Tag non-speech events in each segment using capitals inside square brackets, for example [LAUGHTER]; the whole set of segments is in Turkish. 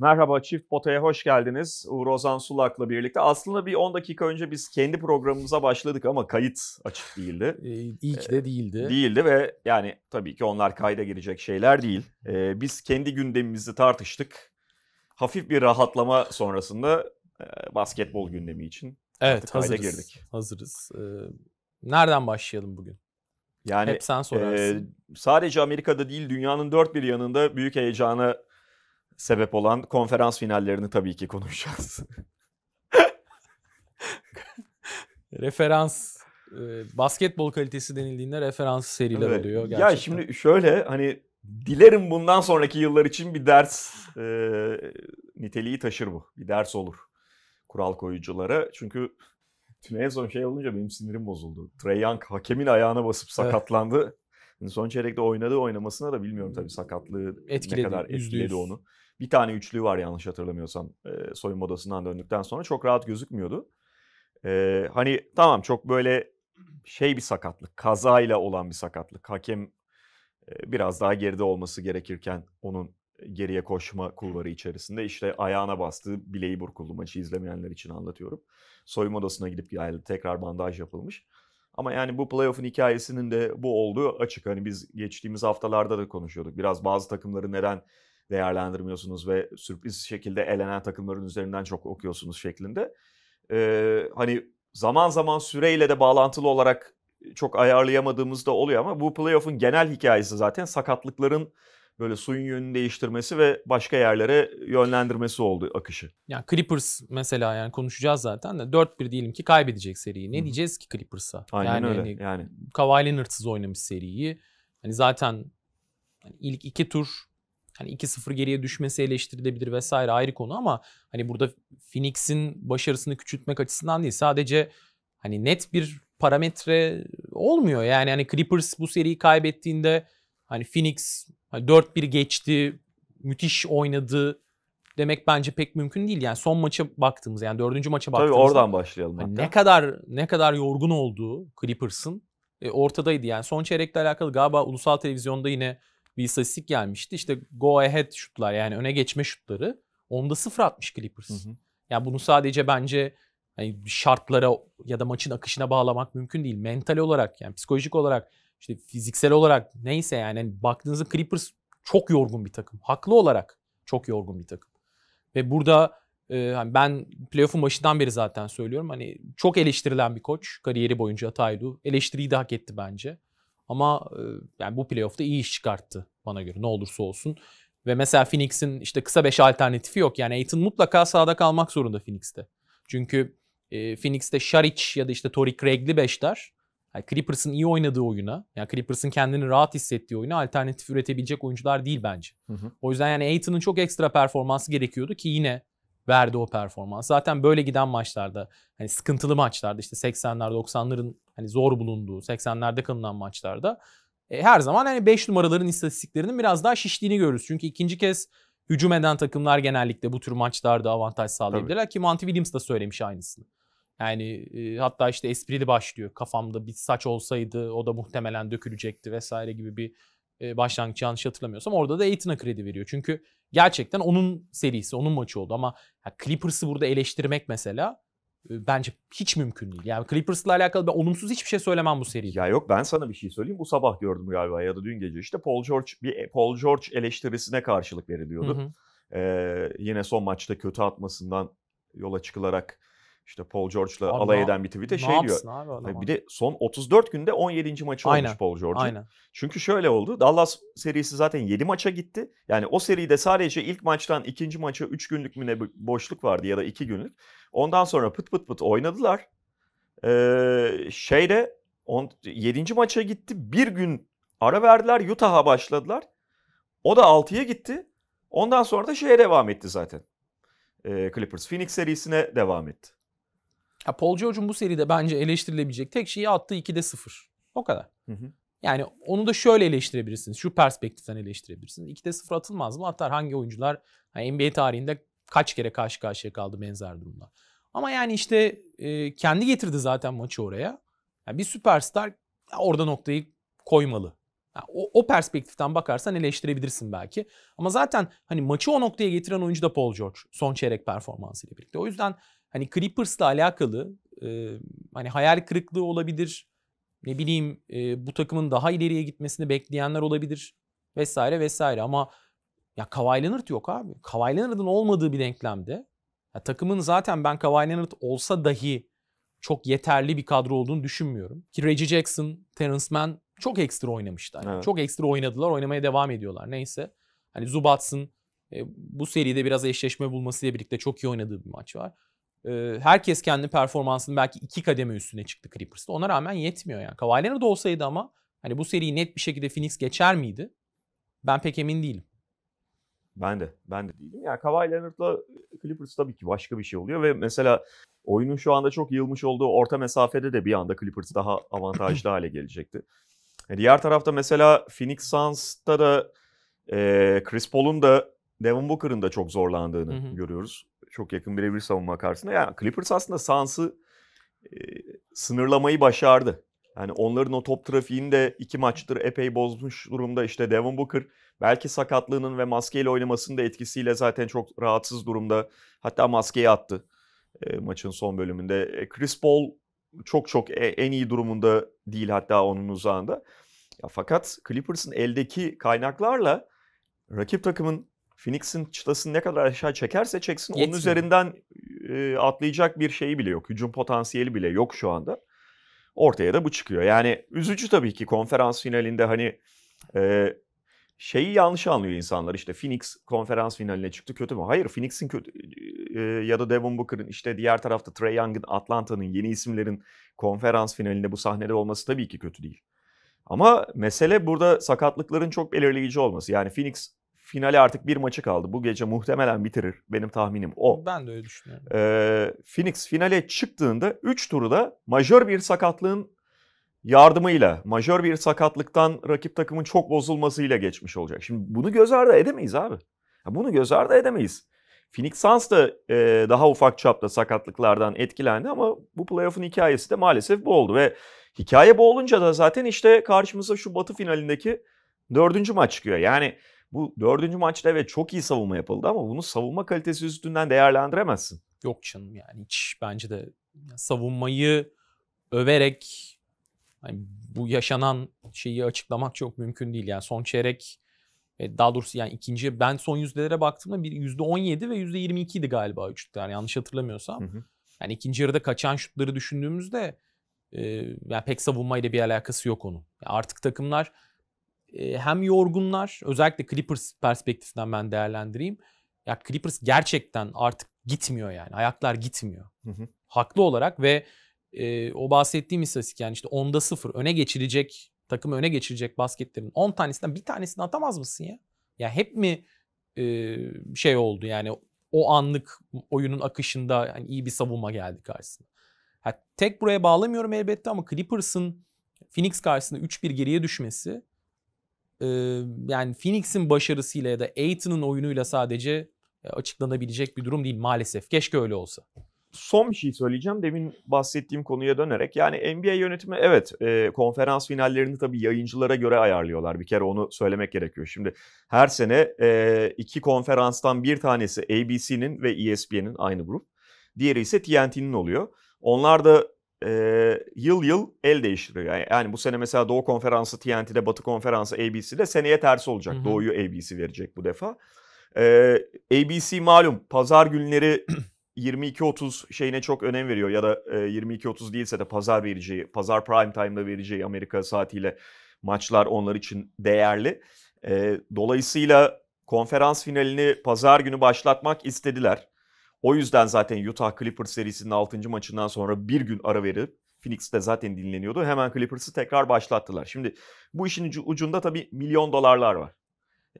Merhaba Çift Pota'ya hoş geldiniz. Uğur Ozan Sulak'la birlikte. Aslında bir 10 dakika önce biz kendi programımıza başladık ama kayıt açık değildi. Ee, iyi ki de değildi. Ee, değildi ve yani tabii ki onlar kayda girecek şeyler değil. Ee, biz kendi gündemimizi tartıştık. Hafif bir rahatlama sonrasında e, basketbol gündemi için evet, Artık hazırız, kayda girdik. Hazırız. Ee, nereden başlayalım bugün? Yani Hep sen sorarsın. E, sadece Amerika'da değil dünyanın dört bir yanında büyük heyecanı sebep olan konferans finallerini tabii ki konuşacağız. [LAUGHS] referans e, basketbol kalitesi denildiğinde referans seriler evet. oluyor gerçekten. Ya şimdi şöyle hani dilerim bundan sonraki yıllar için bir ders e, niteliği taşır bu. Bir ders olur kural koyuculara. Çünkü en son şey olunca benim sinirim bozuldu. Trey Young hakemin ayağına basıp sakatlandı son çeyrekte oynadığı oynamasına da bilmiyorum tabii hmm. sakatlığı etkiledi, ne kadar etkiledi %100. onu. Bir tane üçlüğü var yanlış hatırlamıyorsam e, soyunma odasından döndükten sonra çok rahat gözükmüyordu. hani tamam çok böyle şey bir sakatlık, kazayla olan bir sakatlık. Hakem biraz daha geride olması gerekirken onun geriye koşma kulvarı içerisinde işte ayağına bastığı bileği burkuldu maçı izlemeyenler için anlatıyorum. Soyunma odasına gidip geldi tekrar bandaj yapılmış. Ama yani bu playoff'un hikayesinin de bu olduğu açık. Hani biz geçtiğimiz haftalarda da konuşuyorduk. Biraz bazı takımları neden değerlendirmiyorsunuz ve sürpriz şekilde elenen takımların üzerinden çok okuyorsunuz şeklinde. Ee, hani zaman zaman süreyle de bağlantılı olarak çok ayarlayamadığımız da oluyor ama bu playoff'un genel hikayesi zaten sakatlıkların böyle suyun yönünü değiştirmesi ve başka yerlere yönlendirmesi oldu akışı. Yani Clippers mesela yani konuşacağız zaten de 4-1 diyelim ki kaybedecek seriyi. Ne Hı. diyeceğiz ki Clippers'a? Aynen yani, öyle. Hani yani Kawhi Leonard'sız oynamış seriyi. Hani zaten hani ilk iki tur hani 2-0 geriye düşmesi eleştirilebilir vesaire ayrı konu ama hani burada Phoenix'in başarısını küçültmek açısından değil. Sadece hani net bir parametre olmuyor. Yani hani Clippers bu seriyi kaybettiğinde hani Phoenix Hani 4-1 geçti, müthiş oynadı demek bence pek mümkün değil. Yani son maça baktığımız yani dördüncü maça baktığımız. Tabii oradan başlayalım. Yani ne kadar ne kadar yorgun olduğu Clippers'ın e, ortadaydı. Yani son çeyrekle alakalı galiba ulusal televizyonda yine bir istatistik gelmişti. İşte go ahead şutlar yani öne geçme şutları onda sıfır atmış Clippers. Hı hı. Yani bunu sadece bence yani şartlara ya da maçın akışına bağlamak mümkün değil. Mental olarak yani psikolojik olarak işte fiziksel olarak neyse yani hani baktığınızda Clippers çok yorgun bir takım. Haklı olarak çok yorgun bir takım. Ve burada e, hani ben playoff'un başından beri zaten söylüyorum. Hani çok eleştirilen bir koç kariyeri boyunca Ataylu. Eleştiriyi de hak etti bence. Ama e, yani bu playoff'ta iyi iş çıkarttı bana göre ne olursa olsun. Ve mesela Phoenix'in işte kısa 5 alternatifi yok. Yani Aiton mutlaka sahada kalmak zorunda Phoenix'te. Çünkü e, Phoenix'te Şariç ya da işte Tori Craig'li beşler yani Clippers'ın iyi oynadığı oyuna, yani Clippers'ın kendini rahat hissettiği oyuna alternatif üretebilecek oyuncular değil bence. Hı hı. O yüzden yani Aiton'un çok ekstra performansı gerekiyordu ki yine verdi o performans. Zaten böyle giden maçlarda hani sıkıntılı maçlarda işte 80'ler 90'ların hani zor bulunduğu 80'lerde kalınan maçlarda e, her zaman hani 5 numaraların istatistiklerinin biraz daha şiştiğini görürüz. Çünkü ikinci kez hücum eden takımlar genellikle bu tür maçlarda avantaj sağlayabilirler Tabii. ki Monty Williams da söylemiş aynısını. Yani e, hatta işte esprili başlıyor. Kafamda bir saç olsaydı o da muhtemelen dökülecekti vesaire gibi bir e, başlangıç yanlış hatırlamıyorsam. Orada da Aiton'a kredi veriyor. Çünkü gerçekten onun serisi, onun maçı oldu. Ama ya, Clippers'ı burada eleştirmek mesela bence hiç mümkün değil. Yani Clippers'la alakalı ben olumsuz hiçbir şey söylemem bu seride. Ya yok ben sana bir şey söyleyeyim. Bu sabah gördüm galiba ya da dün gece işte Paul George bir e, Paul George eleştirisine karşılık veriliyordu. Hı hı. Ee, yine son maçta kötü atmasından yola çıkılarak işte Paul George'la alay eden bir tweet'e şey diyor. Abi bir de son 34 günde 17. maçı Aynen. olmuş Paul George. Aynen. Çünkü şöyle oldu. Dallas serisi zaten 7 maça gitti. Yani o seride sadece ilk maçtan ikinci maça 3 günlük mü ne boşluk vardı ya da 2 günlük. Ondan sonra pıt pıt pıt oynadılar. Ee, şeyde on, 7. maça gitti. Bir gün ara verdiler. Utah'a başladılar. O da 6'ya gitti. Ondan sonra da şeye devam etti zaten. Ee, Clippers Phoenix serisine devam etti. Ya Paul George'un bu seride bence eleştirilebilecek tek şeyi attığı 2'de 0. O kadar. Hı hı. Yani onu da şöyle eleştirebilirsiniz. Şu perspektiften eleştirebilirsiniz. 2'de 0 atılmaz mı? Atar hangi oyuncular yani NBA tarihinde kaç kere karşı karşıya kaldı benzer durumda. Ama yani işte e, kendi getirdi zaten maçı oraya. Yani bir süperstar orada noktayı koymalı. Yani o, o perspektiften bakarsan eleştirebilirsin belki. Ama zaten hani maçı o noktaya getiren oyuncu da Paul George son çeyrek performansıyla birlikte. O yüzden hani Clippers'la alakalı e, hani hayal kırıklığı olabilir. Ne bileyim e, bu takımın daha ileriye gitmesini bekleyenler olabilir vesaire vesaire ama ya Kawhi Leonard yok abi. Kawhi Leonard'ın olmadığı bir denklemde ya takımın zaten ben Kawhi Leonard olsa dahi çok yeterli bir kadro olduğunu düşünmüyorum. Ki Reggie Jackson, Terrence Mann çok ekstra oynamışlar. Evet. Çok ekstra oynadılar, oynamaya devam ediyorlar. Neyse. Hani Zubats'ın e, bu seride biraz eşleşme bulmasıyla birlikte çok iyi oynadığı bir maç var. Ee, herkes kendi performansının belki iki kademe üstüne çıktı Clippers'ta. Ona rağmen yetmiyor yani. Kawhi Leonard olsaydı ama hani bu seriyi net bir şekilde Phoenix geçer miydi? Ben pek emin değilim. Ben de. Ben de değilim. Yani Kawhi Leonard'la e, Clippers tabii ki başka bir şey oluyor ve mesela oyunun şu anda çok yılmış olduğu orta mesafede de bir anda Clippers daha avantajlı hale gelecekti. E, diğer tarafta mesela Phoenix Suns'ta da e, Chris Paul'un da Devin Booker'ın da çok zorlandığını görüyoruz çok yakın birebir savunma karşısında. Yani Clippers aslında Suns'ı e, sınırlamayı başardı. Yani onların o top trafiğini de iki maçtır epey bozmuş durumda. İşte Devin Booker belki sakatlığının ve maskeyle oynamasının da etkisiyle zaten çok rahatsız durumda. Hatta maskeyi attı e, maçın son bölümünde. E, Chris Paul çok çok e, en iyi durumunda değil hatta onun uzağında. Ya fakat Clippers'ın eldeki kaynaklarla rakip takımın Phoenix'in çıtasını ne kadar aşağı çekerse çeksin Yetmiyor. onun üzerinden e, atlayacak bir şeyi bile yok. Hücum potansiyeli bile yok şu anda. Ortaya da bu çıkıyor. Yani üzücü tabii ki konferans finalinde hani e, şeyi yanlış anlıyor insanlar. İşte Phoenix konferans finaline çıktı kötü mü? Hayır Phoenix'in kötü e, ya da Devin Booker'ın işte diğer tarafta Trey Young'ın, Atlanta'nın yeni isimlerin konferans finalinde bu sahnede olması tabii ki kötü değil. Ama mesele burada sakatlıkların çok belirleyici olması. Yani Phoenix Finale artık bir maçı kaldı. Bu gece muhtemelen bitirir. Benim tahminim o. Ben de öyle düşünüyorum. Ee, Phoenix finale çıktığında 3 turda majör bir sakatlığın yardımıyla, majör bir sakatlıktan rakip takımın çok bozulmasıyla geçmiş olacak. Şimdi bunu göz ardı edemeyiz abi. bunu göz ardı edemeyiz. Phoenix Suns da e, daha ufak çapta sakatlıklardan etkilendi ama bu playoff'un hikayesi de maalesef bu oldu. Ve hikaye bu olunca da zaten işte karşımıza şu batı finalindeki dördüncü maç çıkıyor. Yani bu dördüncü maçta evet çok iyi savunma yapıldı ama bunu savunma kalitesi üstünden değerlendiremezsin. Yok canım yani hiç bence de savunmayı överek yani bu yaşanan şeyi açıklamak çok mümkün değil. Yani son çeyrek e, daha doğrusu yani ikinci ben son yüzdelere baktığımda bir yüzde 17 ve yüzde 22 idi galiba üçlükler yanlış hatırlamıyorsam. Hı hı. Yani ikinci yarıda kaçan şutları düşündüğümüzde e, yani pek savunmayla bir alakası yok onun. Yani artık takımlar ee, hem yorgunlar özellikle Clippers perspektifinden ben değerlendireyim. Ya Clippers gerçekten artık gitmiyor yani. Ayaklar gitmiyor. Hı hı. Haklı olarak ve e, o bahsettiğim istatistik yani işte 10'da 0 öne geçirecek takımı öne geçirecek basketlerin 10 tanesinden bir tanesini atamaz mısın ya? Ya hep mi e, şey oldu yani o anlık oyunun akışında yani iyi bir savunma geldi karşısına. Ha, tek buraya bağlamıyorum elbette ama Clippers'ın Phoenix karşısında 3-1 geriye düşmesi e, yani Phoenix'in başarısıyla ya da Aiton'un oyunuyla sadece açıklanabilecek bir durum değil maalesef. Keşke öyle olsa. Son bir şey söyleyeceğim. Demin bahsettiğim konuya dönerek. Yani NBA yönetimi evet e, konferans finallerini tabii yayıncılara göre ayarlıyorlar. Bir kere onu söylemek gerekiyor. Şimdi her sene e, iki konferanstan bir tanesi ABC'nin ve ESPN'in aynı grup. Diğeri ise TNT'nin oluyor. Onlar da e, yıl yıl el değiştiriyor. Yani, yani bu sene mesela Doğu Konferansı TNT'de, Batı Konferansı ABC'de seneye tersi olacak. Hı hı. Doğu'yu ABC verecek bu defa. E, ABC malum pazar günleri 22.30 [CLEARS THROAT] şeyine çok önem veriyor ya da e, 22.30 değilse de pazar vereceği, pazar prime time'da vereceği Amerika saatiyle maçlar onlar için değerli. E, dolayısıyla konferans finalini pazar günü başlatmak istediler. O yüzden zaten Utah Clippers serisinin 6. maçından sonra bir gün ara verip Phoenix'te zaten dinleniyordu. Hemen Clippers'ı tekrar başlattılar. Şimdi bu işin ucunda tabii milyon dolarlar var.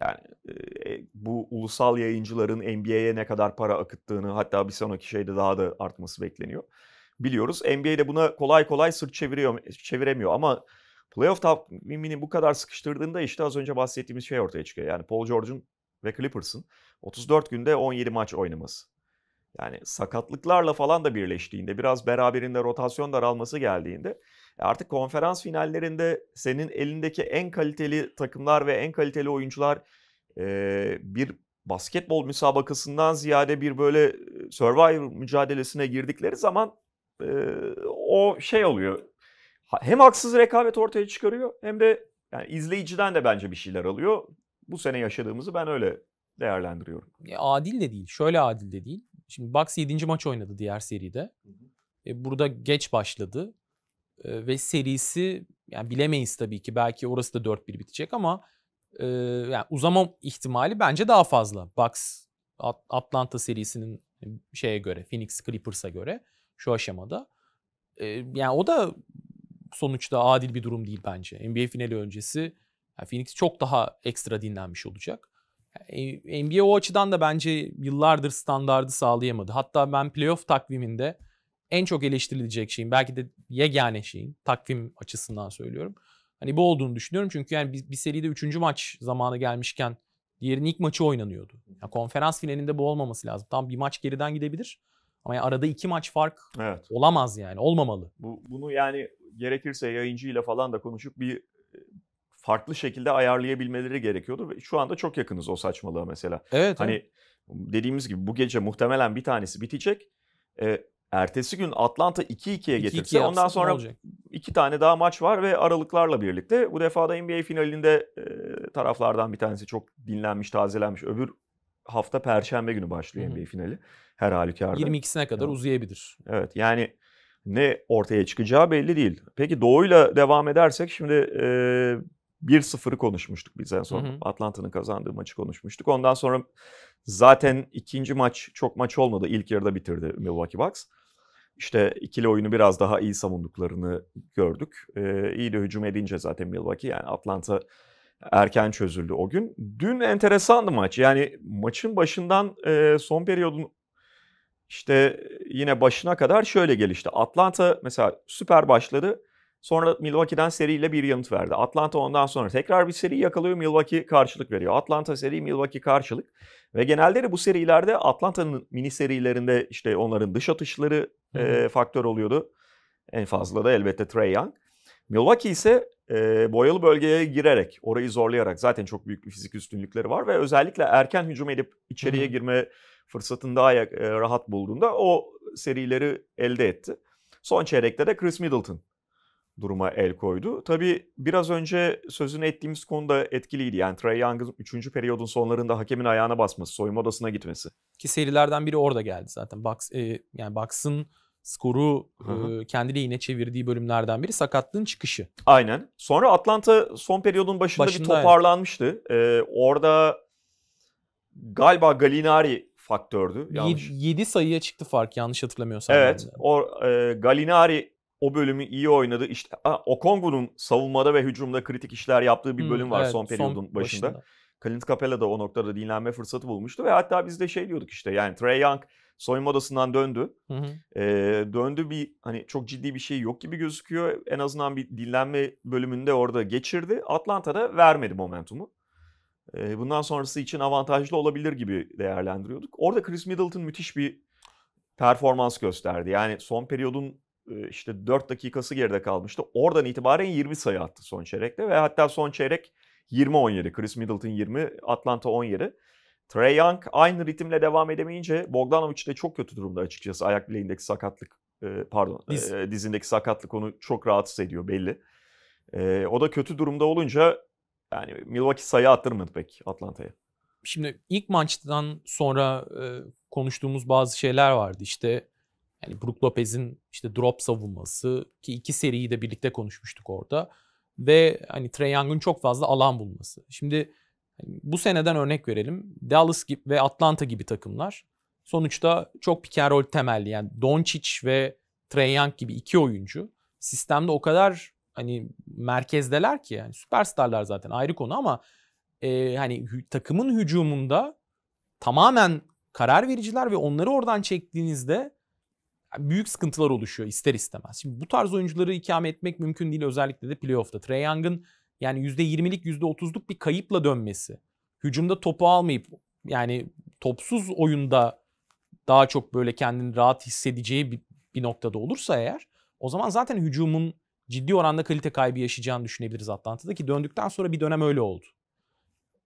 Yani e, e bu ulusal yayıncıların NBA'ye ne kadar para akıttığını hatta bir sonraki şeyde daha da artması bekleniyor. Biliyoruz NBA'de buna kolay kolay sırt çeviriyor, çeviremiyor ama playoff tahminini bu kadar sıkıştırdığında işte az önce bahsettiğimiz şey ortaya çıkıyor. Yani Paul George'un ve Clippers'ın 34 günde 17 maç oynaması. Yani sakatlıklarla falan da birleştiğinde biraz beraberinde rotasyon daralması geldiğinde e, artık konferans finallerinde senin elindeki en kaliteli takımlar ve en kaliteli oyuncular e, bir basketbol müsabakasından ziyade bir böyle e, Survivor mücadelesine girdikleri zaman o şey oluyor. Hem haksız rekabet ortaya çıkarıyor hem de yani izleyiciden de bence bir şeyler alıyor. Bu sene yaşadığımızı ben öyle değerlendiriyorum. Adil de değil. Şöyle adil de değil. Şimdi Bucks 7. maç oynadı diğer seride. E, burada geç başladı. E, ve serisi yani bilemeyiz tabii ki. Belki orası da 4-1 bitecek ama e, yani uzama ihtimali bence daha fazla. Bucks At- Atlanta serisinin e, şeye göre, Phoenix Clippers'a göre şu aşamada. E, yani o da sonuçta adil bir durum değil bence. NBA finali öncesi yani Phoenix çok daha ekstra dinlenmiş olacak. NBA o açıdan da bence yıllardır standardı sağlayamadı. Hatta ben playoff takviminde en çok eleştirilecek şeyin belki de yegane şeyin takvim açısından söylüyorum. Hani bu olduğunu düşünüyorum çünkü yani bir, bir seride üçüncü maç zamanı gelmişken diğerinin ilk maçı oynanıyordu. Yani konferans finalinde bu olmaması lazım. Tam bir maç geriden gidebilir ama yani arada iki maç fark evet. olamaz yani olmamalı. Bu, bunu yani gerekirse yayıncıyla falan da konuşup bir farklı şekilde ayarlayabilmeleri gerekiyordu. Ve şu anda çok yakınız o saçmalığa mesela. Evet. Hani evet. dediğimiz gibi bu gece muhtemelen bir tanesi bitecek. Ee, ertesi gün Atlanta 2-2'ye getirse 2 ondan sonra iki tane daha maç var ve aralıklarla birlikte bu defa da NBA finalinde e, taraflardan bir tanesi çok dinlenmiş, tazelenmiş. Öbür hafta perşembe günü başlıyor Hı-hı. NBA finali her halükarda. 22'sine kadar yani, uzayabilir. Evet yani ne ortaya çıkacağı belli değil. Peki doğuyla devam edersek şimdi e, 1-0'ı konuşmuştuk biz en son. Atlanta'nın kazandığı maçı konuşmuştuk. Ondan sonra zaten ikinci maç çok maç olmadı. İlk yarıda bitirdi Milwaukee Bucks. İşte ikili oyunu biraz daha iyi savunduklarını gördük. Ee, iyi de hücum edince zaten Milwaukee yani Atlanta erken çözüldü o gün. Dün enteresandı maç. Yani maçın başından e, son periyodun işte yine başına kadar şöyle gelişti. Atlanta mesela süper başladı. Sonra Milwaukee'den seriyle bir yanıt verdi. Atlanta ondan sonra tekrar bir seri yakalıyor. Milwaukee karşılık veriyor. Atlanta seri, Milwaukee karşılık. Ve genelde de bu serilerde Atlanta'nın mini serilerinde işte onların dış atışları e, faktör oluyordu. En fazla da elbette Trey Young. Milwaukee ise e, boyalı bölgeye girerek, orayı zorlayarak zaten çok büyük bir fizik üstünlükleri var ve özellikle erken hücum edip içeriye Hı-hı. girme fırsatını daha e, rahat bulduğunda o serileri elde etti. Son çeyrekte de Chris Middleton duruma el koydu. Tabii biraz önce sözünü ettiğimiz konuda etkiliydi. Yani Trey Young'ın 3. periyodun sonlarında hakemin ayağına basması, soyunma odasına gitmesi. Ki serilerden biri orada geldi zaten. Box, e, yani Bucks'ın skoru e, kendi lehine çevirdiği bölümlerden biri sakatlığın çıkışı. Aynen. Sonra Atlanta son periyodun başında, başında bir toparlanmıştı. Evet. E, orada galiba Galinari faktördü. Yanlış. 7 sayıya çıktı fark yanlış hatırlamıyorsam. Evet. O, e, Galinari o bölümü iyi oynadı. İşte ha, Okongu'nun savunmada ve hücumda kritik işler yaptığı bir bölüm hmm, var evet, son periyodun son başında. başında. Clint Capela da o noktada dinlenme fırsatı bulmuştu ve hatta biz de şey diyorduk işte yani Trey Young soyunma odasından döndü. Hı hı. Ee, döndü bir hani çok ciddi bir şey yok gibi gözüküyor. En azından bir dinlenme bölümünde orada geçirdi. Atlanta'da vermedi momentumu. Ee, bundan sonrası için avantajlı olabilir gibi değerlendiriyorduk. Orada Chris Middleton müthiş bir performans gösterdi. Yani son periyodun işte 4 dakikası geride kalmıştı. Oradan itibaren 20 sayı attı son çeyrekte ve hatta son çeyrek 20-17. Chris Middleton 20, Atlanta 17. Trey Young aynı ritimle devam edemeyince Bogdanovic de çok kötü durumda açıkçası. Ayak bileğindeki sakatlık pardon Diz. dizindeki sakatlık onu çok rahatsız ediyor belli. o da kötü durumda olunca yani Milwaukee sayı attırmadı pek Atlanta'ya. Şimdi ilk maçtan sonra konuştuğumuz bazı şeyler vardı. işte. Yani Brook Lopez'in işte drop savunması ki iki seriyi de birlikte konuşmuştuk orada. Ve hani Trey Young'un çok fazla alan bulması. Şimdi hani bu seneden örnek verelim. Dallas gibi ve Atlanta gibi takımlar sonuçta çok pick and roll temelli. Yani Doncic ve Trey Young gibi iki oyuncu sistemde o kadar hani merkezdeler ki yani süperstarlar zaten ayrı konu ama e, hani hü, takımın hücumunda tamamen karar vericiler ve onları oradan çektiğinizde büyük sıkıntılar oluşuyor ister istemez. Şimdi bu tarz oyuncuları ikame etmek mümkün değil özellikle de playoff'ta. Trey Young'ın yani %20'lik %30'luk bir kayıpla dönmesi. Hücumda topu almayıp yani topsuz oyunda daha çok böyle kendini rahat hissedeceği bir, bir noktada olursa eğer o zaman zaten hücumun ciddi oranda kalite kaybı yaşayacağını düşünebiliriz Atlanta'da ki döndükten sonra bir dönem öyle oldu.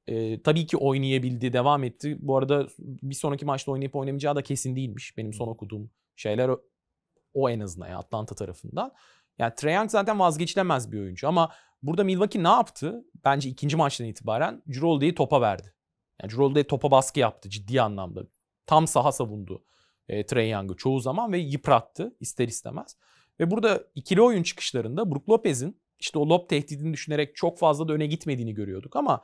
Ee, tabii ki oynayabildi, devam etti. Bu arada bir sonraki maçta oynayıp oynamayacağı da kesin değilmiş benim son okuduğum şeyler o en azından ya Atlanta tarafından. Yani Trae Young zaten vazgeçilemez bir oyuncu ama burada Milwaukee ne yaptı? Bence ikinci maçtan itibaren Cirolde'yi topa verdi. Yani Cirolde topa baskı yaptı ciddi anlamda. Tam saha savundu e, Trae Young'ı çoğu zaman ve yıprattı ister istemez. Ve burada ikili oyun çıkışlarında Brook Lopez'in işte o lob tehdidini düşünerek çok fazla da öne gitmediğini görüyorduk ama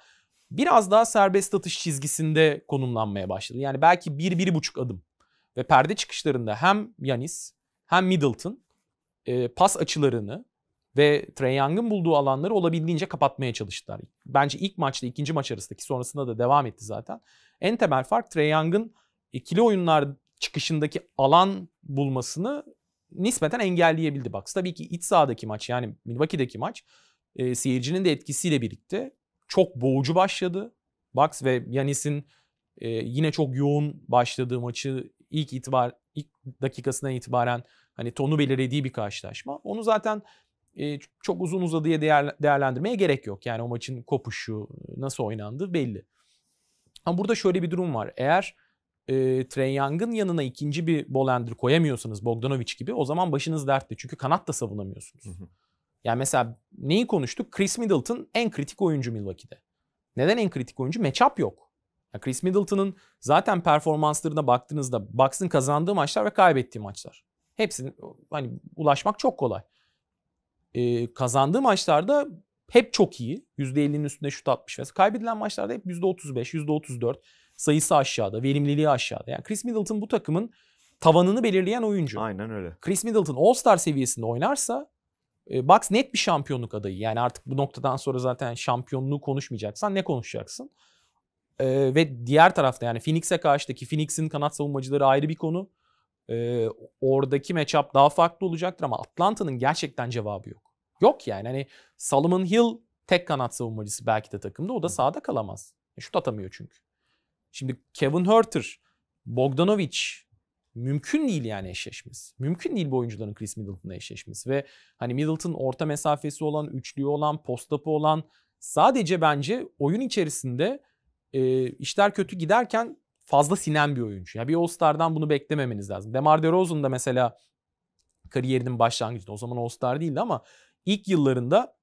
biraz daha serbest atış çizgisinde konumlanmaya başladı. Yani belki bir, bir buçuk adım ve perde çıkışlarında hem Yanis hem Middleton e, pas açılarını ve Trey Young'ın bulduğu alanları olabildiğince kapatmaya çalıştılar. Bence ilk maçta ikinci maç arasındaki sonrasında da devam etti zaten. En temel fark Trey Young'ın ikili oyunlar çıkışındaki alan bulmasını nispeten engelleyebildi Bucks. Tabii ki iç sahadaki maç yani Milwaukee'deki maç e, seyircinin de etkisiyle birlikte çok boğucu başladı. Bucks ve Yanis'in e, yine çok yoğun başladığı maçı ilk itibar ilk dakikasından itibaren hani tonu belirlediği bir karşılaşma. Onu zaten e, çok uzun uzadıya değer, değerlendirmeye gerek yok. Yani o maçın kopuşu, nasıl oynandı belli. Ama burada şöyle bir durum var. Eğer e, Trey Young'ın yanına ikinci bir Bolander koyamıyorsanız Bogdanovic gibi o zaman başınız dertli. Çünkü kanat da savunamıyorsunuz. Hı hı. Yani mesela neyi konuştuk? Chris Middleton en kritik oyuncu Milwaukee'de. Neden en kritik oyuncu? Matchup yok. Ya Chris Middleton'ın zaten performanslarına baktığınızda Bucks'ın kazandığı maçlar ve kaybettiği maçlar. Hepsini hani ulaşmak çok kolay. Ee, kazandığı maçlarda hep çok iyi. %50'nin üstünde şut atmış. Mesela kaybedilen maçlarda hep %35, %34 sayısı aşağıda, verimliliği aşağıda. Yani Chris Middleton bu takımın tavanını belirleyen oyuncu. Aynen öyle. Chris Middleton All-Star seviyesinde oynarsa e, Bucks net bir şampiyonluk adayı. Yani artık bu noktadan sonra zaten şampiyonluğu konuşmayacaksan ne konuşacaksın? Ee, ve diğer tarafta yani Phoenix'e karşıdaki Phoenix'in kanat savunmacıları ayrı bir konu. Ee, oradaki matchup daha farklı olacaktır ama Atlanta'nın gerçekten cevabı yok. Yok yani hani Solomon Hill tek kanat savunmacısı belki de takımda o da sahada kalamaz. E, şut atamıyor çünkü. Şimdi Kevin Herter, Bogdanovic mümkün değil yani eşleşmesi. Mümkün değil bu oyuncuların Chris Middleton'la eşleşmesi ve hani Middleton orta mesafesi olan, üçlüğü olan, postapı olan sadece bence oyun içerisinde e, işler kötü giderken fazla sinen bir oyuncu. Yani bir All-Star'dan bunu beklememeniz lazım. DeMar DeRozan da mesela kariyerinin başlangıcında o zaman All-Star değildi ama ilk yıllarında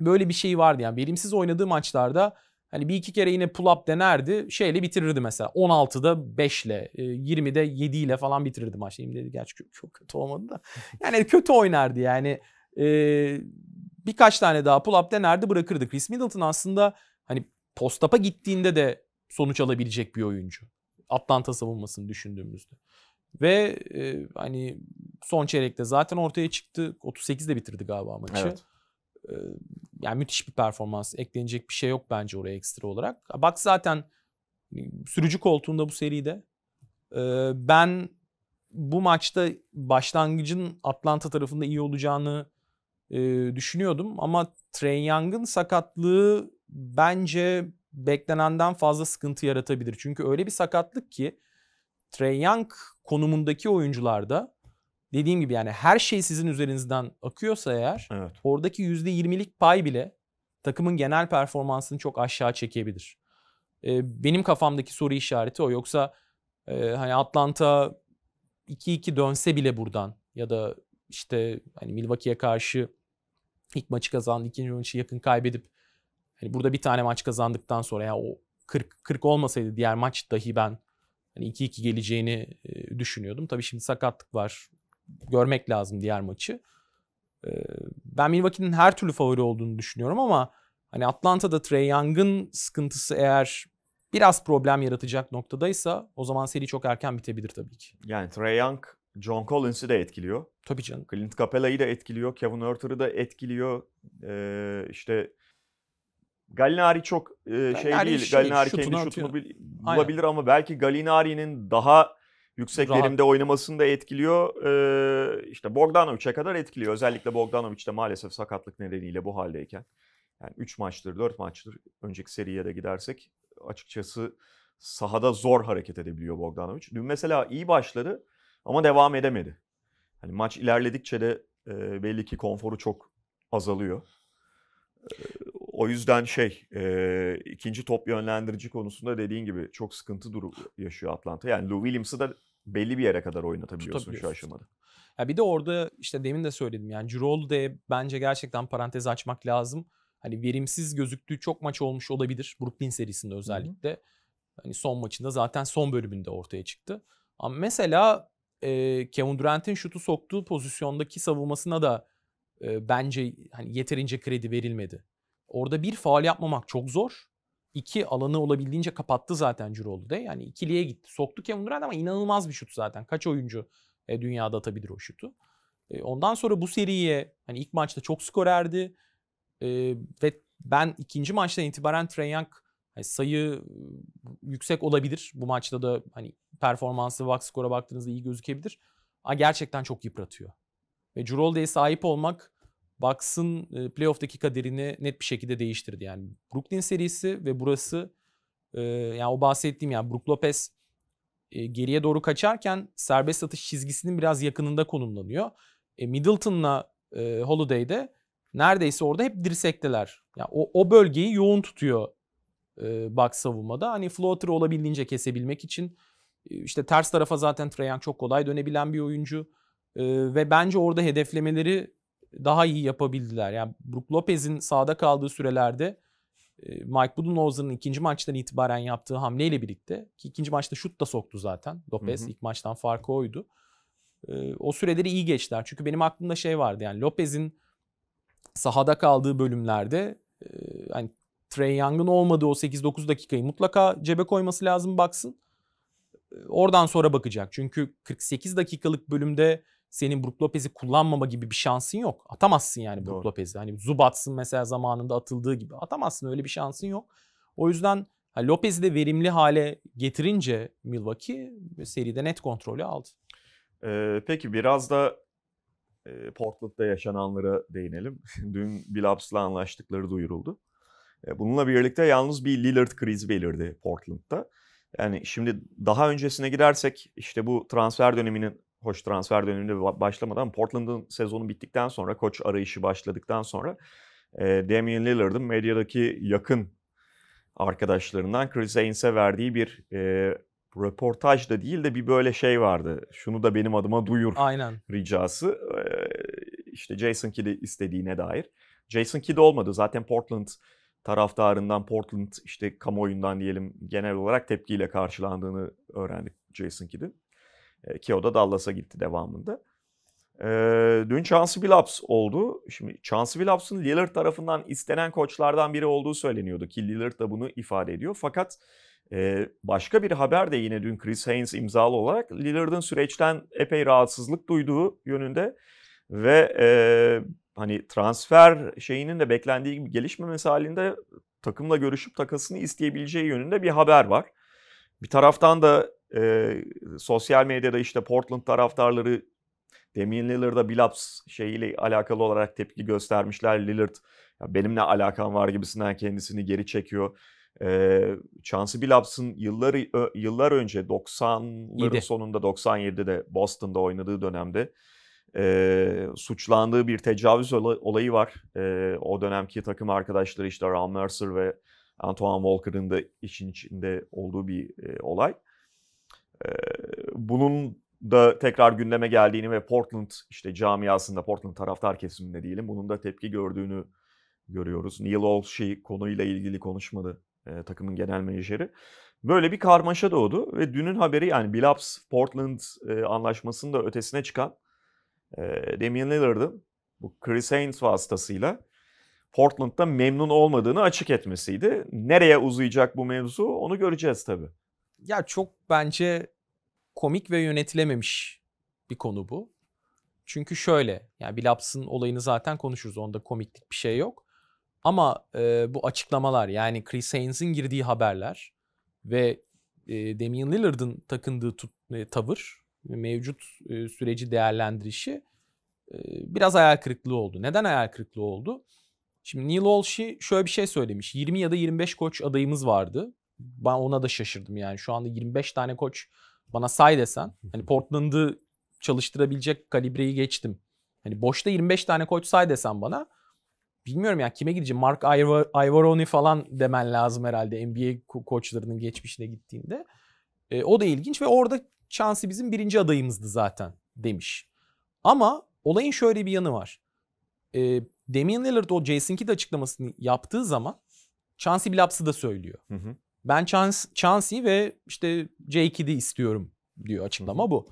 böyle bir şey vardı. Yani verimsiz oynadığı maçlarda hani bir iki kere yine pull-up denerdi. Şeyle bitirirdi mesela. 16'da 5'le, 20'de ile falan bitirirdi maçı. 20'de gerçi çok, çok kötü olmadı da. [LAUGHS] Yani kötü oynardı yani. Ee, birkaç tane daha pull-up denerdi bırakırdı. Chris Middleton aslında hani Postap'a gittiğinde de sonuç alabilecek bir oyuncu. Atlanta savunmasını düşündüğümüzde. Ve e, hani son çeyrekte zaten ortaya çıktı. 38'de bitirdi galiba maçı. Evet. E, yani müthiş bir performans. Eklenecek bir şey yok bence oraya ekstra olarak. Bak zaten hani sürücü koltuğunda bu seride. E, ben bu maçta başlangıcın Atlanta tarafında iyi olacağını e, düşünüyordum. Ama Trey Young'ın sakatlığı bence beklenenden fazla sıkıntı yaratabilir. Çünkü öyle bir sakatlık ki Trey Young konumundaki oyuncularda dediğim gibi yani her şey sizin üzerinizden akıyorsa eğer evet. oradaki %20'lik pay bile takımın genel performansını çok aşağı çekebilir. Ee, benim kafamdaki soru işareti o. Yoksa e, hani Atlanta 2-2 dönse bile buradan ya da işte hani Milwaukee'ye karşı ilk maçı kazandı, ikinci maçı yakın kaybedip Hani burada bir tane maç kazandıktan sonra ya o 40 40 olmasaydı diğer maç dahi ben hani 2-2 geleceğini e, düşünüyordum. Tabii şimdi sakatlık var. Görmek lazım diğer maçı. E, ben Milwaukee'nin her türlü favori olduğunu düşünüyorum ama hani Atlanta'da Trey Young'ın sıkıntısı eğer biraz problem yaratacak noktadaysa o zaman seri çok erken bitebilir tabii ki. Yani Trey Young John Collins'i de etkiliyor. Tabii canım. Clint Capella'yı da etkiliyor. Kevin Herter'ı da etkiliyor. Ee, işte Gallinari çok e, şey Gallinari değil. Şey, kendi şutunu bulabilir ama belki Gallinari'nin daha yükseklerinde oynamasını da etkiliyor. Ee, işte Bogdanovic'e kadar etkiliyor. Özellikle Bogdanovic de maalesef sakatlık nedeniyle bu haldeyken. Yani 3 maçtır, 4 maçtır önceki seriye de gidersek açıkçası sahada zor hareket edebiliyor Bogdanovic. Dün mesela iyi başladı ama devam edemedi. Hani maç ilerledikçe de e, belli ki konforu çok azalıyor. E, o yüzden şey e, ikinci top yönlendirici konusunda dediğin gibi çok sıkıntı duru yaşıyor Atlanta. Yani Lou Williams'ı da belli bir yere kadar oynatabiliyorsun şu aşamada. Ya bir de orada işte demin de söyledim yani Cirolde'ye bence gerçekten parantez açmak lazım. Hani verimsiz gözüktüğü çok maç olmuş olabilir. Brooklyn serisinde özellikle. Hı hı. Hani son maçında zaten son bölümünde ortaya çıktı. Ama mesela e, Kevin Durant'in şutu soktuğu pozisyondaki savunmasına da e, bence hani yeterince kredi verilmedi. Orada bir faal yapmamak çok zor. İki alanı olabildiğince kapattı zaten Cirolde. Yani ikiliye gitti. Soktu Kevin Durant ama inanılmaz bir şut zaten. Kaç oyuncu e, dünyada atabilir o şutu. E, ondan sonra bu seriye hani ilk maçta çok skor erdi. E, ve ben ikinci maçtan itibaren Trae Young hani sayı ıı, yüksek olabilir. Bu maçta da hani performansı box skora baktığınızda iyi gözükebilir. Ama gerçekten çok yıpratıyor. Ve Cirolde'ye sahip olmak Bucks'ın playoff'taki kaderini net bir şekilde değiştirdi. Yani Brooklyn serisi ve burası yani o bahsettiğim yani Brook Lopez geriye doğru kaçarken serbest atış çizgisinin biraz yakınında konumlanıyor. E, Middleton'la Holiday'de neredeyse orada hep dirsekteler. Yani o, o bölgeyi yoğun tutuyor e, savunmada. Hani floater olabildiğince kesebilmek için işte ters tarafa zaten Trae çok kolay dönebilen bir oyuncu. E, ve bence orada hedeflemeleri daha iyi yapabildiler. Yani Brook Lopez'in sahada kaldığı sürelerde e, Mike Budenholzer'ın ikinci maçtan itibaren yaptığı hamleyle birlikte ki ikinci maçta şut da soktu zaten. Lopez hı hı. ilk maçtan farkı oydu. E, o süreleri iyi geçtiler. Çünkü benim aklımda şey vardı yani Lopez'in sahada kaldığı bölümlerde yani e, Trey Young'un olmadığı o 8-9 dakikayı mutlaka cebe koyması lazım baksın. Oradan sonra bakacak. Çünkü 48 dakikalık bölümde senin Brook Lopez'i kullanmama gibi bir şansın yok. Atamazsın yani Brook Lopez'i. Hani Zubats'ın mesela zamanında atıldığı gibi. Atamazsın öyle bir şansın yok. O yüzden Lopez'i de verimli hale getirince Milwaukee e, seride net kontrolü aldı. Ee, peki biraz da e, Portland'da yaşananlara değinelim. [LAUGHS] Dün Billups'la anlaştıkları duyuruldu. E, bununla birlikte yalnız bir Lillard krizi belirdi Portland'da. Yani şimdi daha öncesine gidersek işte bu transfer döneminin hoş transfer döneminde başlamadan Portland'ın sezonu bittikten sonra koç arayışı başladıktan sonra e, Damian Lillard'ın medyadaki yakın arkadaşlarından Chris Haynes'e verdiği bir e, röportaj da değil de bir böyle şey vardı. Şunu da benim adıma duyur Aynen. ricası. E, işte Jason Kidd'i istediğine dair. Jason Kidd olmadı. Zaten Portland taraftarından, Portland işte kamuoyundan diyelim genel olarak tepkiyle karşılandığını öğrendik Jason Kidd'in. Ee, ki o da Dallas'a gitti devamında. E, dün Chance Billups oldu. Şimdi Chance Billups'ın Lillard tarafından istenen koçlardan biri olduğu söyleniyordu ki Lillard da bunu ifade ediyor. Fakat e, başka bir haber de yine dün Chris Haynes imzalı olarak Lillard'ın süreçten epey rahatsızlık duyduğu yönünde ve e, hani transfer şeyinin de beklendiği gibi gelişmemesi halinde takımla görüşüp takasını isteyebileceği yönünde bir haber var. Bir taraftan da e, sosyal medyada işte Portland taraftarları Damian Lillard'a Bilaps şeyiyle alakalı olarak tepki göstermişler. Lillard ya benimle alakam var gibisinden kendisini geri çekiyor. Ee, Chance yılları yıllar, yıllar önce 90'ların sonunda 97'de Boston'da oynadığı dönemde e, suçlandığı bir tecavüz olayı var. E, o dönemki takım arkadaşları işte Ron Mercer ve Antoine Walker'ın da işin içinde olduğu bir e, olay bunun da tekrar gündeme geldiğini ve Portland işte camiasında, Portland taraftar kesiminde diyelim bunun da tepki gördüğünü görüyoruz. Neil Olshi konuyla ilgili konuşmadı e, takımın genel menajeri. Böyle bir karmaşa doğdu ve dünün haberi yani Bilaps Portland e, anlaşmasının da ötesine çıkan e, Damian Lillard'ın bu Chris Haynes vasıtasıyla Portland'da memnun olmadığını açık etmesiydi. Nereye uzayacak bu mevzu onu göreceğiz tabii. Ya çok bence komik ve yönetilememiş bir konu bu. Çünkü şöyle, yani Bilaps'ın olayını zaten konuşuruz. Onda komiklik bir şey yok. Ama e, bu açıklamalar yani Chris Haynes'in girdiği haberler ve e, Damian Lillard'ın takındığı tut, e, tavır, mevcut e, süreci değerlendirişi e, biraz hayal kırıklığı oldu. Neden hayal kırıklığı oldu? Şimdi Neil Olshi şöyle bir şey söylemiş. 20 ya da 25 koç adayımız vardı ben ona da şaşırdım yani. Şu anda 25 tane koç bana say desen hani Portland'ı çalıştırabilecek kalibreyi geçtim. Hani boşta 25 tane koç say desen bana bilmiyorum yani kime gideceğim. Mark Ivoroni falan demen lazım herhalde NBA ko- koçlarının geçmişine gittiğinde. E, o da ilginç ve orada Chance bizim birinci adayımızdı zaten demiş. Ama olayın şöyle bir yanı var. E, Damian Lillard o Jason Kidd açıklamasını yaptığı zaman Chauncey Billupps'ı da söylüyor. Hı hı. Ben Chans Chansey ve işte J2'de istiyorum diyor açıklama bu.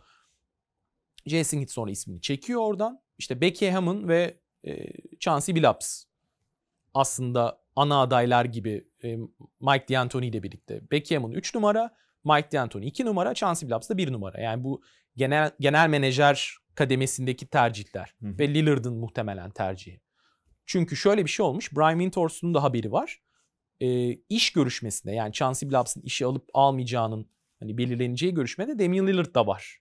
Jason Kidd sonra ismini çekiyor oradan. İşte Becky Hammond ve e, Chansey Billups aslında ana adaylar gibi e, Mike D'Antoni ile birlikte. Becky Hammond 3 numara, Mike D'Antoni 2 numara, Chancey Billups da 1 numara. Yani bu genel genel menajer kademesindeki tercihler ve Lillard'ın muhtemelen tercihi. Çünkü şöyle bir şey olmuş. Brian Windhorst'un da haberi var e, iş görüşmesinde yani Chancey Billups'ın işi alıp almayacağının hani belirleneceği görüşmede Damian Lillard da var.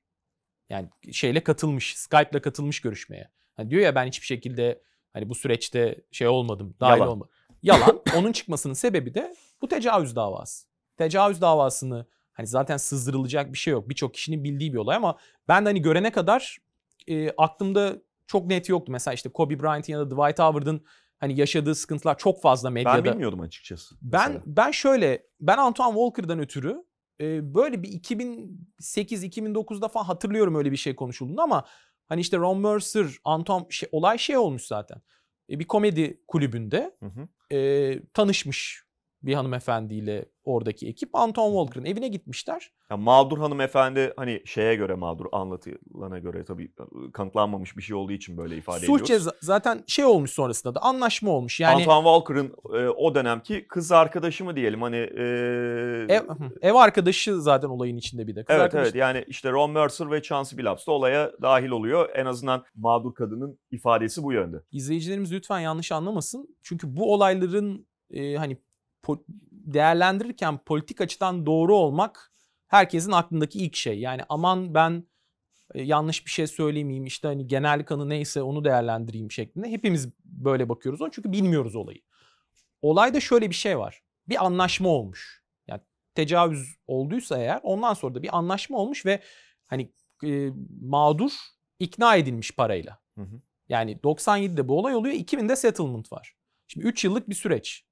Yani şeyle katılmış, Skype'la katılmış görüşmeye. Hani diyor ya ben hiçbir şekilde hani bu süreçte şey olmadım, dahil Yalan. olmadım. Yalan. [LAUGHS] Onun çıkmasının sebebi de bu tecavüz davası. Tecavüz davasını hani zaten sızdırılacak bir şey yok. Birçok kişinin bildiği bir olay ama ben de hani görene kadar e, aklımda çok net yoktu. Mesela işte Kobe Bryant'ın ya da Dwight Howard'ın hani yaşadığı sıkıntılar çok fazla medyada. Ben bilmiyordum açıkçası. Ben mesela. ben şöyle ben Antoine Walker'dan ötürü e, böyle bir 2008-2009'da falan hatırlıyorum öyle bir şey konuşulduğunu ama hani işte Ron Mercer, Antoine şey, olay şey olmuş zaten. E, bir komedi kulübünde hı hı. E, tanışmış bir hanımefendiyle oradaki ekip Anton Walker'ın evine gitmişler. Ya mağdur hanımefendi hani şeye göre mağdur anlatılana göre tabii e, kanıtlanmamış bir şey olduğu için böyle ifade Suçe ediyoruz. Suçe zaten şey olmuş sonrasında da anlaşma olmuş. Yani Anton Walker'ın e, o dönemki kız arkadaşı mı diyelim hani e... ev, ev arkadaşı zaten olayın içinde bir de. Kız evet arkadaşı... evet yani işte Ron Mercer ve Chance Billups da olaya dahil oluyor. En azından mağdur kadının ifadesi bu yönde. İzleyicilerimiz lütfen yanlış anlamasın. Çünkü bu olayların e, hani değerlendirirken politik açıdan doğru olmak herkesin aklındaki ilk şey. Yani aman ben e, yanlış bir şey söylemeyeyim işte hani genel kanı neyse onu değerlendireyim şeklinde. Hepimiz böyle bakıyoruz ona çünkü bilmiyoruz olayı. Olayda şöyle bir şey var. Bir anlaşma olmuş. Yani tecavüz olduysa eğer ondan sonra da bir anlaşma olmuş ve hani e, mağdur ikna edilmiş parayla. Hı hı. Yani 97'de bu olay oluyor, 2000'de settlement var. Şimdi 3 yıllık bir süreç.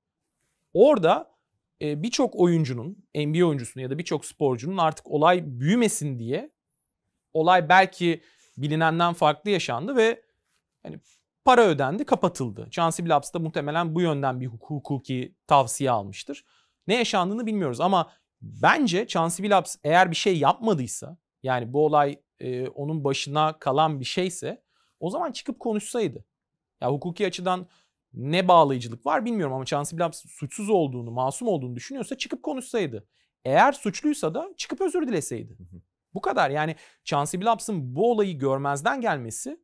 Orada e, birçok oyuncunun, NBA oyuncusunun ya da birçok sporcunun artık olay büyümesin diye olay belki bilinenden farklı yaşandı ve hani para ödendi, kapatıldı. Chauncey Billups da muhtemelen bu yönden bir hukuki tavsiye almıştır. Ne yaşandığını bilmiyoruz ama bence Chauncey Blaps eğer bir şey yapmadıysa, yani bu olay e, onun başına kalan bir şeyse o zaman çıkıp konuşsaydı. Ya hukuki açıdan ne bağlayıcılık var bilmiyorum ama Chance Blunt suçsuz olduğunu, masum olduğunu düşünüyorsa çıkıp konuşsaydı. Eğer suçluysa da çıkıp özür dileseydi. Bu kadar yani Chance Blunt'ın bu olayı görmezden gelmesi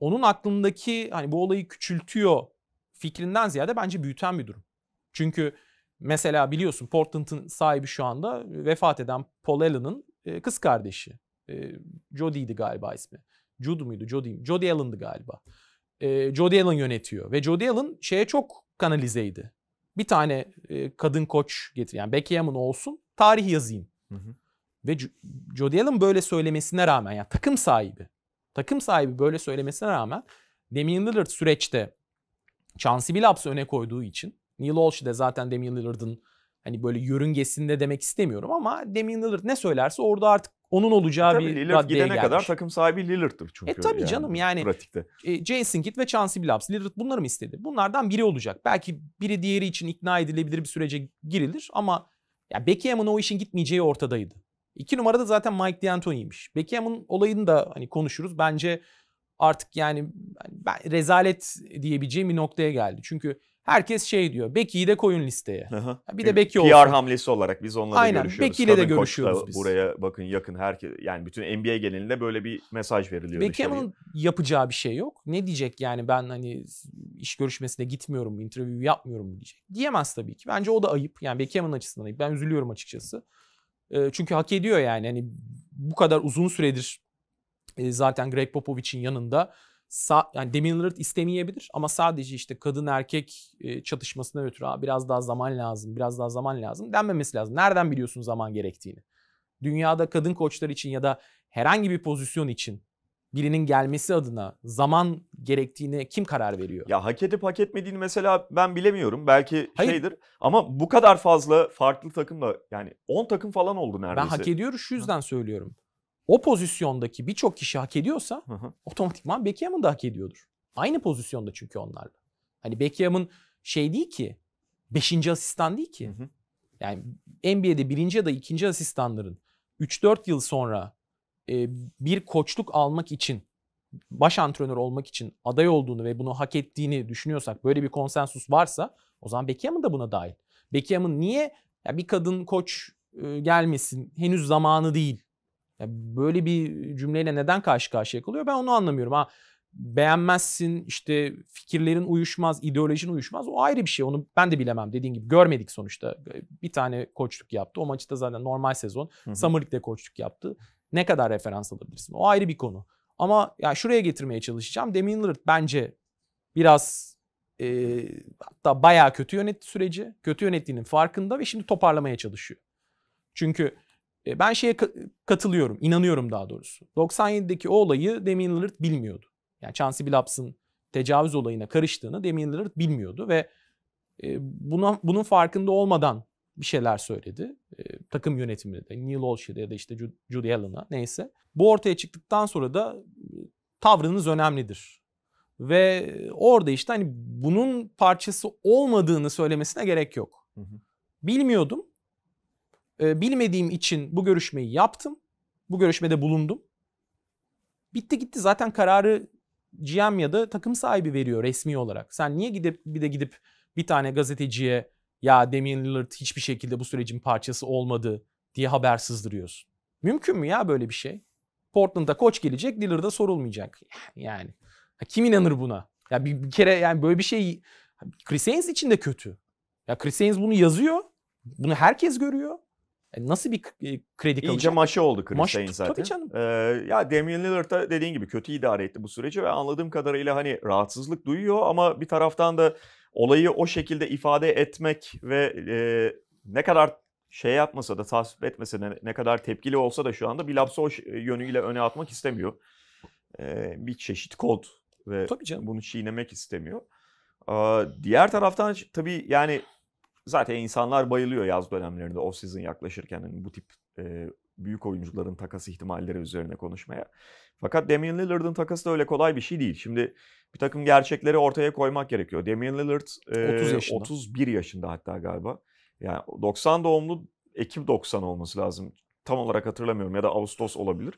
onun aklındaki hani bu olayı küçültüyor fikrinden ziyade bence büyüten bir durum. Çünkü mesela biliyorsun Portland'ın sahibi şu anda vefat eden Paul Allen'ın e, kız kardeşi. E, Jodie'di galiba ismi. Jude muydu? Jody? Jody Allen'dı galiba e, Jody Allen yönetiyor ve Jody Allen şeye çok kanalizeydi. Bir tane e, kadın koç getir yani Becky Hammond olsun tarih yazayım. Hı hı. Ve C- Jody Allen böyle söylemesine rağmen yani takım sahibi takım sahibi böyle söylemesine rağmen Damian Lillard süreçte Chauncey Billups öne koyduğu için Neil Walsh de zaten Damian Lillard'ın hani böyle yörüngesinde demek istemiyorum ama Damian Lillard ne söylerse orada artık onun olacağı e, tabii, bir Lillard raddeye gidene gelmiş. kadar takım sahibi Lillard'tır çünkü. E tabii yani, canım yani pratikte. E, Jason Kidd ve Chauncey Billups Lillard bunları mı istedi? Bunlardan biri olacak. Belki biri diğeri için ikna edilebilir bir sürece girilir ama ya Beckham'ın o işin gitmeyeceği ortadaydı. İki numarada zaten Mike D'Antoni'ymiş. Beckham'ın olayını da hani konuşuruz. Bence artık yani ben, rezalet diyebileceğim bir noktaya geldi. Çünkü Herkes şey diyor. Becky'yi de koyun listeye. Aha. Bir de Beki olsun. PR hamlesi olarak biz onlarla Aynen, görüşüyoruz. Becky ile de görüşüyoruz biz. Buraya bakın yakın herkes yani bütün NBA genelinde böyle bir mesaj veriliyor. Becky yapacağı bir şey yok. Ne diyecek yani ben hani iş görüşmesine gitmiyorum, interview yapmıyorum diyecek. Diyemez tabii ki. Bence o da ayıp. Yani Becky açısından ayıp. Ben üzülüyorum açıkçası. Ee, çünkü hak ediyor yani. Hani bu kadar uzun süredir e, zaten Greg Popovich'in yanında Sa- yani Damien Lillard istemeyebilir ama sadece işte kadın erkek e, çatışmasına ötürü biraz daha zaman lazım, biraz daha zaman lazım denmemesi lazım. Nereden biliyorsun zaman gerektiğini? Dünyada kadın koçlar için ya da herhangi bir pozisyon için birinin gelmesi adına zaman gerektiğine kim karar veriyor? Ya hak edip hak etmediğini mesela ben bilemiyorum. Belki Hayır. şeydir ama bu kadar fazla farklı takımla yani 10 takım falan oldu neredeyse. Ben hak ediyoruz şu yüzden söylüyorum o pozisyondaki birçok kişi hak ediyorsa hı hı. otomatikman Beckham'ın da hak ediyordur. Aynı pozisyonda çünkü onlarla. Hani Beckham'ın şey değil ki beşinci asistan değil ki. Hı hı. Yani NBA'de birinci ya da ikinci asistanların 3-4 yıl sonra e, bir koçluk almak için baş antrenör olmak için aday olduğunu ve bunu hak ettiğini düşünüyorsak böyle bir konsensus varsa o zaman Beckham'ın da buna dahil. Beckham'ın niye ya bir kadın koç e, gelmesin henüz zamanı değil ya böyle bir cümleyle neden karşı karşıya kalıyor ben onu anlamıyorum. Ha, beğenmezsin işte fikirlerin uyuşmaz, ideolojin uyuşmaz o ayrı bir şey onu ben de bilemem dediğin gibi görmedik sonuçta. Bir tane koçluk yaptı o maçta zaten normal sezon Hı-hı. Summer League'de koçluk yaptı. Ne kadar referans alabilirsin o ayrı bir konu. Ama ya yani şuraya getirmeye çalışacağım. Damian Lillard bence biraz e, hatta bayağı kötü yönetti süreci. Kötü yönettiğinin farkında ve şimdi toparlamaya çalışıyor. Çünkü e, ben şeye katılıyorum, inanıyorum daha doğrusu. 97'deki o olayı Damian Lillard bilmiyordu. Yani Chauncey Billups'ın tecavüz olayına karıştığını Damian Lillard bilmiyordu ve e, buna, bunun farkında olmadan bir şeyler söyledi. E, takım yönetimine de Neil Olsh'e ya da işte Judy Allen'a neyse. Bu ortaya çıktıktan sonra da tavrınız önemlidir. Ve orada işte hani bunun parçası olmadığını söylemesine gerek yok. Hı hı. Bilmiyordum e, bilmediğim için bu görüşmeyi yaptım. Bu görüşmede bulundum. Bitti gitti zaten kararı GM ya da takım sahibi veriyor resmi olarak. Sen niye gidip bir de gidip bir tane gazeteciye ya Damian Lillard hiçbir şekilde bu sürecin parçası olmadı diye haber sızdırıyorsun. Mümkün mü ya böyle bir şey? Portland'da koç gelecek, Lillard'a sorulmayacak. Yani kim inanır buna? Ya bir, bir kere yani böyle bir şey Chris Haynes için de kötü. Ya Chris Haynes bunu yazıyor. Bunu herkes görüyor. E, nasıl bir e, kredi kalacak? İyice maşa oldu Chris maşa, Haynes zaten. Tabii canım. Ee, ya Damian Lillard da dediğin gibi kötü idare etti bu süreci ve anladığım kadarıyla hani rahatsızlık duyuyor ama bir taraftan da olayı o şekilde ifade etmek ve e, ne kadar şey yapmasa da tasvip etmese de ne kadar tepkili olsa da şu anda bir lapse o e, yönüyle öne atmak istemiyor. Ee, bir çeşit kod ve tabii canım. bunu çiğnemek istemiyor. Ee, diğer taraftan tabii yani Zaten insanlar bayılıyor yaz dönemlerinde off season yaklaşırken hani bu tip e, büyük oyuncuların takası ihtimalleri üzerine konuşmaya. Fakat Damian Lillard'ın takası da öyle kolay bir şey değil. Şimdi bir takım gerçekleri ortaya koymak gerekiyor. Damian Lillard e, 30 yaşında. 31 yaşında hatta galiba. Yani 90 doğumlu ekip 90 olması lazım. Tam olarak hatırlamıyorum ya da Ağustos olabilir.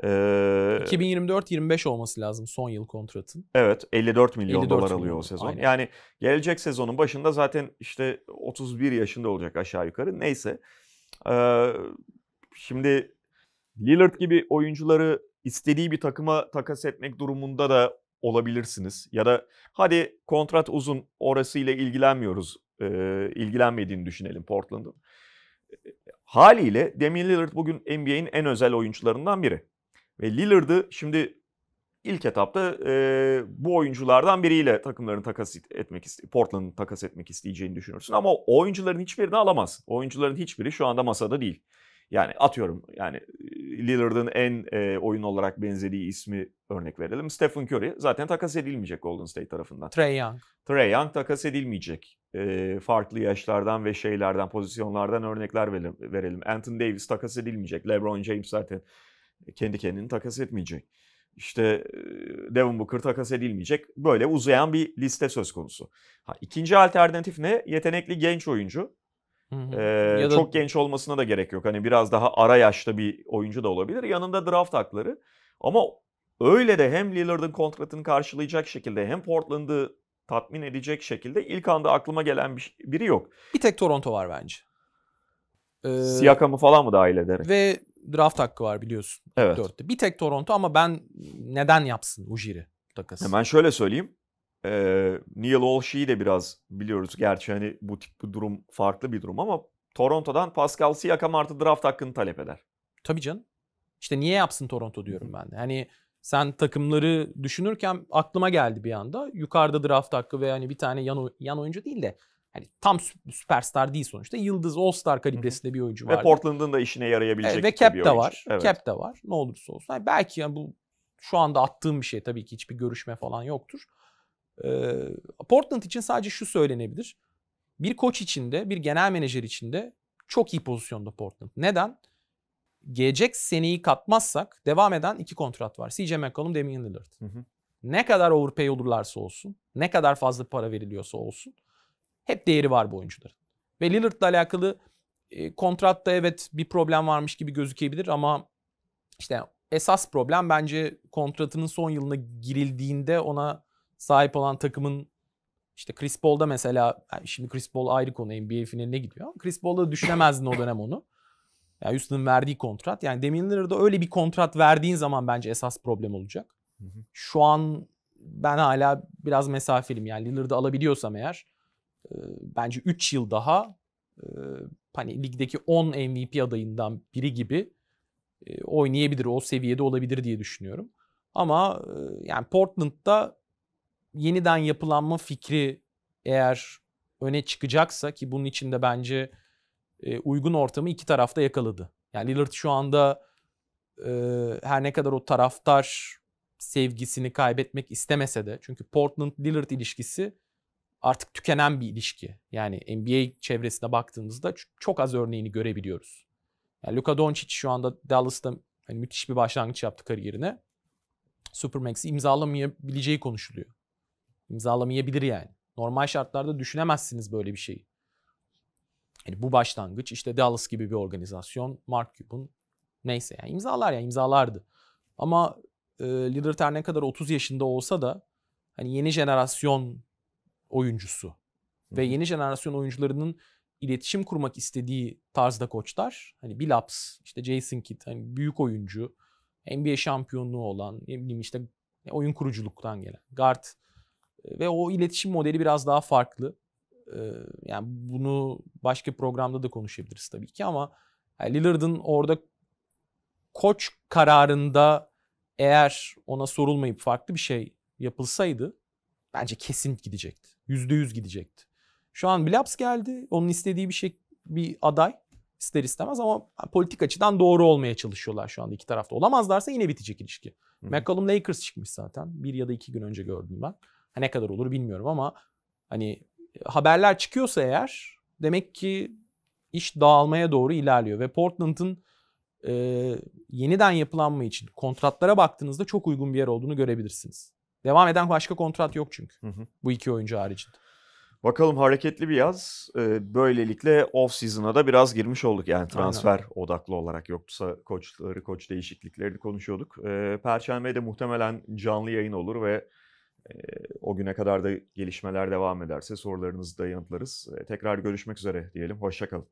Ee, 2024-25 olması lazım son yıl kontratın. Evet 54 milyon 54 dolar milyon. alıyor o sezon. Aynen. Yani gelecek sezonun başında zaten işte 31 yaşında olacak aşağı yukarı. Neyse. Ee, şimdi Lillard gibi oyuncuları istediği bir takıma takas etmek durumunda da olabilirsiniz. Ya da hadi kontrat uzun orasıyla ilgilenmiyoruz. E, ilgilenmediğini düşünelim Portland'ın. Haliyle Damian Lillard bugün NBA'in en özel oyuncularından biri. Ve Lillard'ı şimdi ilk etapta e, bu oyunculardan biriyle takımların takas etmek Portland'ın takas etmek isteyeceğini düşünürsün ama o oyuncuların hiçbirini alamaz. O oyuncuların hiçbiri şu anda masada değil. Yani atıyorum yani Lillard'ın en e, oyun olarak benzediği ismi örnek verelim. Stephen Curry zaten takas edilmeyecek Golden State tarafından. Trey Young. Trey Young takas edilmeyecek. E, farklı yaşlardan ve şeylerden, pozisyonlardan örnekler verelim. Anthony Davis takas edilmeyecek. LeBron James zaten kendi kendini takas etmeyecek. İşte Devin Booker takas edilmeyecek. Böyle uzayan bir liste söz konusu. Ha, ikinci alternatif ne? Yetenekli genç oyuncu. Hı hı. da... Çok genç olmasına da gerek yok. Hani biraz daha ara yaşta bir oyuncu da olabilir. Yanında draft hakları. Ama öyle de hem Lillard'ın kontratını karşılayacak şekilde hem Portland'ı tatmin edecek şekilde ilk anda aklıma gelen bir, biri yok. Bir tek Toronto var bence. Ee, Siyakam'ı falan mı dahil ederek? Ve draft hakkı var biliyorsun. Evet. 4'te. Bir tek Toronto ama ben neden yapsın Ujiri takası? Hemen şöyle söyleyeyim. Ee, Neil Olshi'yi de biraz biliyoruz. Gerçi hani bu tip bir durum farklı bir durum ama Toronto'dan Pascal Siakam artı draft hakkını talep eder. Tabii canım. İşte niye yapsın Toronto diyorum ben de. Hani sen takımları düşünürken aklıma geldi bir anda. Yukarıda draft hakkı ve hani bir tane yan, yan oyuncu değil de hani tam süperstar değil sonuçta. Yıldız All-Star kalibresinde bir oyuncu var. Ve Portland'ın da işine yarayabilecek e, ve cap bir de var. Evet. Cap de var. Ne olursa olsun. Yani belki yani bu şu anda attığım bir şey tabii ki hiçbir görüşme falan yoktur. Ee, Portland için sadece şu söylenebilir. Bir koç içinde, bir genel menajer içinde çok iyi pozisyonda Portland. Neden? Gelecek seneyi katmazsak devam eden iki kontrat var. CJ McCollum, Damian Lillard. Hı hı. Ne kadar overpay olurlarsa olsun, ne kadar fazla para veriliyorsa olsun hep değeri var bu oyuncuların. Ve Lillard'la alakalı e, kontratta evet bir problem varmış gibi gözükebilir ama işte esas problem bence kontratının son yılına girildiğinde ona sahip olan takımın işte Chris Paul'da mesela yani şimdi Chris Paul ayrı konu NBA finaline gidiyor. Ama Chris Paul'da düşünemezdin o dönem onu. Yani Houston'ın verdiği kontrat. Yani Damian Lillard'a öyle bir kontrat verdiğin zaman bence esas problem olacak. Şu an ben hala biraz mesafeliyim. Yani Lillard'ı alabiliyorsam eğer bence 3 yıl daha e, hani ligdeki 10 MVP adayından biri gibi e, oynayabilir, o seviyede olabilir diye düşünüyorum. Ama e, yani Portland'da yeniden yapılanma fikri eğer öne çıkacaksa ki bunun için de bence uygun ortamı iki tarafta yakaladı. Yani Lillard şu anda her ne kadar o taraftar sevgisini kaybetmek istemese de çünkü Portland Lillard ilişkisi artık tükenen bir ilişki. Yani NBA çevresine baktığımızda çok az örneğini görebiliyoruz. Yani Luka Doncic şu anda Dallas'ta hani müthiş bir başlangıç yaptı kariyerine. Supermax'i imzalamayabileceği konuşuluyor. İmzalamayabilir yani. Normal şartlarda düşünemezsiniz böyle bir şeyi. Yani bu başlangıç işte Dallas gibi bir organizasyon, Mark Cuban neyse yani imzalar ya yani imzalardı. Ama e, Lillard her ne kadar 30 yaşında olsa da hani yeni jenerasyon oyuncusu. Ve yeni jenerasyon oyuncularının iletişim kurmak istediği tarzda koçlar. Hani Billups, işte Jason Kidd hani büyük oyuncu, NBA şampiyonluğu olan, ne bileyim işte e, oyun kuruculuktan gelen guard e, ve o iletişim modeli biraz daha farklı. E, yani bunu başka programda da konuşabiliriz tabii ki ama yani Lillard'ın orada koç kararında eğer ona sorulmayıp farklı bir şey yapılsaydı Bence kesin gidecekti. Yüzde yüz gidecekti. Şu an Blaps geldi. Onun istediği bir şey bir aday ister istemez ama politik açıdan doğru olmaya çalışıyorlar şu anda iki tarafta. Olamazlarsa yine bitecek ilişki. Hı. McCollum Lakers çıkmış zaten. Bir ya da iki gün önce gördüm ben. Ha, ne kadar olur bilmiyorum ama hani e, haberler çıkıyorsa eğer demek ki iş dağılmaya doğru ilerliyor ve Portland'ın e, yeniden yapılanma için kontratlara baktığınızda çok uygun bir yer olduğunu görebilirsiniz. Devam eden başka kontrat yok çünkü. Hı hı. Bu iki oyuncu haricinde. Bakalım hareketli bir yaz. Ee, böylelikle off season'a da biraz girmiş olduk. Yani transfer Aynen. odaklı olarak yoksa koçları, koç değişikliklerini konuşuyorduk. Ee, Perşembe de muhtemelen canlı yayın olur ve e, o güne kadar da gelişmeler devam ederse sorularınızı da yanıtlarız. Ee, tekrar görüşmek üzere diyelim. Hoşçakalın.